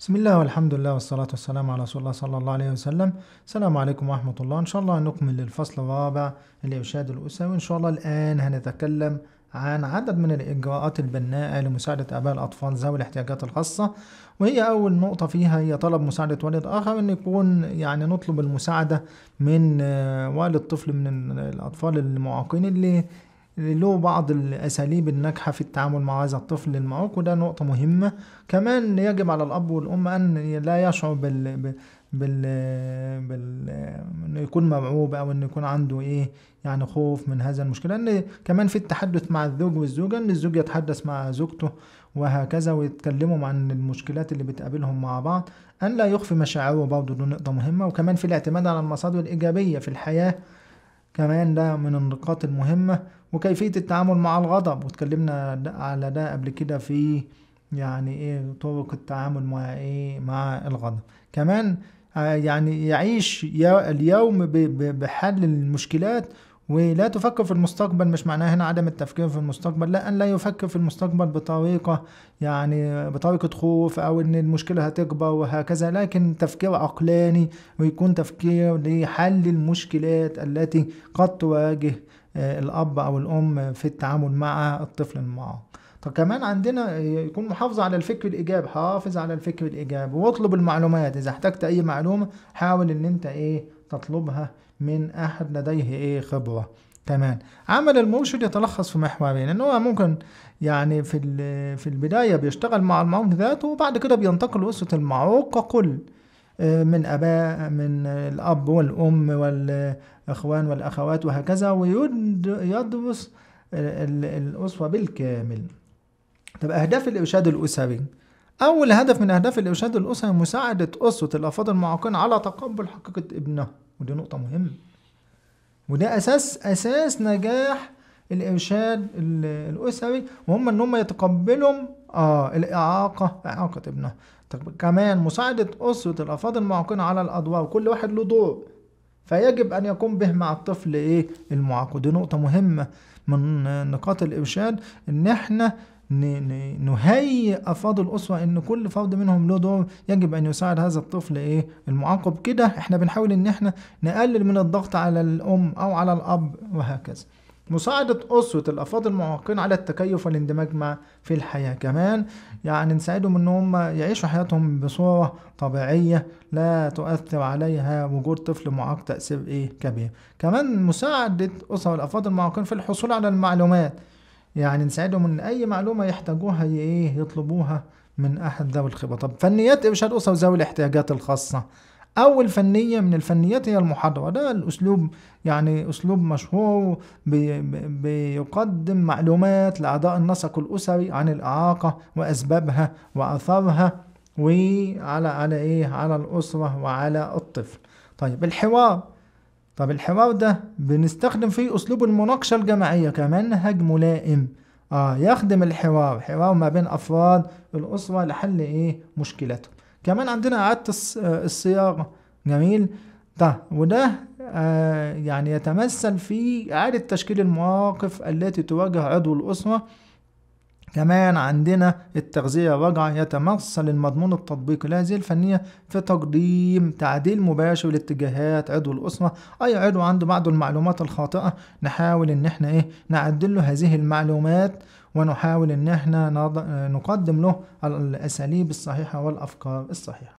بسم الله والحمد لله والصلاة والسلام على رسول الله صلى الله عليه وسلم السلام عليكم ورحمة الله إن شاء الله نكمل للفصل الرابع الإرشاد الأسوي إن شاء الله الآن هنتكلم عن عدد من الإجراءات البناءة لمساعدة آباء الأطفال ذوي الاحتياجات الخاصة وهي أول نقطة فيها هي طلب مساعدة والد آخر إن يكون يعني نطلب المساعدة من آه، والد طفل من الأطفال المعاقين اللي له بعض الأساليب الناجحة في التعامل مع هذا الطفل المعوق وده نقطة مهمة كمان يجب على الأب والأم أن لا يشعر بال بال بال انه يكون مرعوب او انه يكون عنده ايه يعني خوف من هذا المشكله ان كمان في التحدث مع الزوج والزوجه ان الزوج يتحدث مع زوجته وهكذا ويتكلموا عن المشكلات اللي بتقابلهم مع بعض ان لا يخفي مشاعره برضه دي نقطه مهمه وكمان في الاعتماد على المصادر الايجابيه في الحياه كمان ده من النقاط المهمة وكيفية التعامل مع الغضب واتكلمنا على ده قبل كده في يعني ايه طرق التعامل مع ايه مع الغضب كمان آه، يعني يعيش اليوم بحل المشكلات ولا تفكر في المستقبل مش معناه هنا عدم التفكير في المستقبل لا أن لا يفكر في المستقبل بطريقة يعني بطريقة خوف أو إن المشكلة هتكبر وهكذا لكن تفكير عقلاني ويكون تفكير لحل المشكلات التي قد تواجه آه، الأب أو الأم في التعامل مع الطفل المعاق طب كمان عندنا آه، يكون محافظ على الفكر الإيجابي حافظ على الفكر الإيجابي واطلب المعلومات إذا احتجت أي معلومة حاول إن أنت إيه تطلبها من أحد لديه إيه خبرة تمام عمل المرشد يتلخص في محورين ان هو ممكن يعني في في البدايه بيشتغل مع المعوق ذاته وبعد كده بينتقل لاسره المعوق ككل آه، من اباء من الاب والام والاخوان والاخوات وهكذا ويدرس الاسره بالكامل طب اهداف الارشاد الاسري اول هدف من اهداف الارشاد الاسري مساعده اسره الافراد المعاقين على تقبل حقيقه ابنه ودي نقطة مهمة وده أساس أساس نجاح الإرشاد الأسري وهم إن هم يتقبلوا آه الإعاقة إعاقة ابنه كمان مساعدة أسرة الأفراد المعاقين على الأدوار كل واحد له دور فيجب أن يقوم به مع الطفل إيه المعاق ودي نقطة مهمة من نقاط الإرشاد إن إحنا نهيئ افاضل الاسره ان كل فرد منهم له دور يجب ان يساعد هذا الطفل ايه المعاقب كده احنا بنحاول ان احنا نقلل من الضغط على الام او على الاب وهكذا مساعدة أسرة الأفراد المعاقين على التكيف والاندماج مع في الحياة كمان يعني نساعدهم إن هم يعيشوا حياتهم بصورة طبيعية لا تؤثر عليها وجود طفل معاق تأثير إيه كبير كمان مساعدة أسر الأفراد المعاقين في الحصول على المعلومات يعني نساعدهم ان اي معلومه يحتاجوها ايه يطلبوها من احد ذوي الخبره طب فنيات ارشاد اسر ذوي الاحتياجات الخاصه اول فنيه من الفنيات هي المحاضره ده الاسلوب يعني اسلوب مشهور بي بيقدم معلومات لاعضاء النسق الاسري عن الاعاقه واسبابها واثرها وعلى على ايه على الاسره وعلى الطفل طيب الحوار طب الحوار ده بنستخدم فيه أسلوب المناقشة الجماعية كمنهج ملائم آه يخدم الحوار حوار ما بين أفراد الأسرة لحل إيه مشكلتهم كمان عندنا إعادة آه، الصياغة جميل ده طيب، وده آه يعني يتمثل في إعادة تشكيل المواقف التي تواجه عضو الأسرة كمان عندنا التغذية الرجعة يتمثل المضمون التطبيقي لهذه الفنية في تقديم تعديل مباشر لاتجاهات عضو الأسرة أي عضو عنده بعض المعلومات الخاطئة نحاول إن إحنا إيه نعدل له هذه المعلومات ونحاول إن إحنا نقدم له الأساليب الصحيحة والأفكار الصحيحة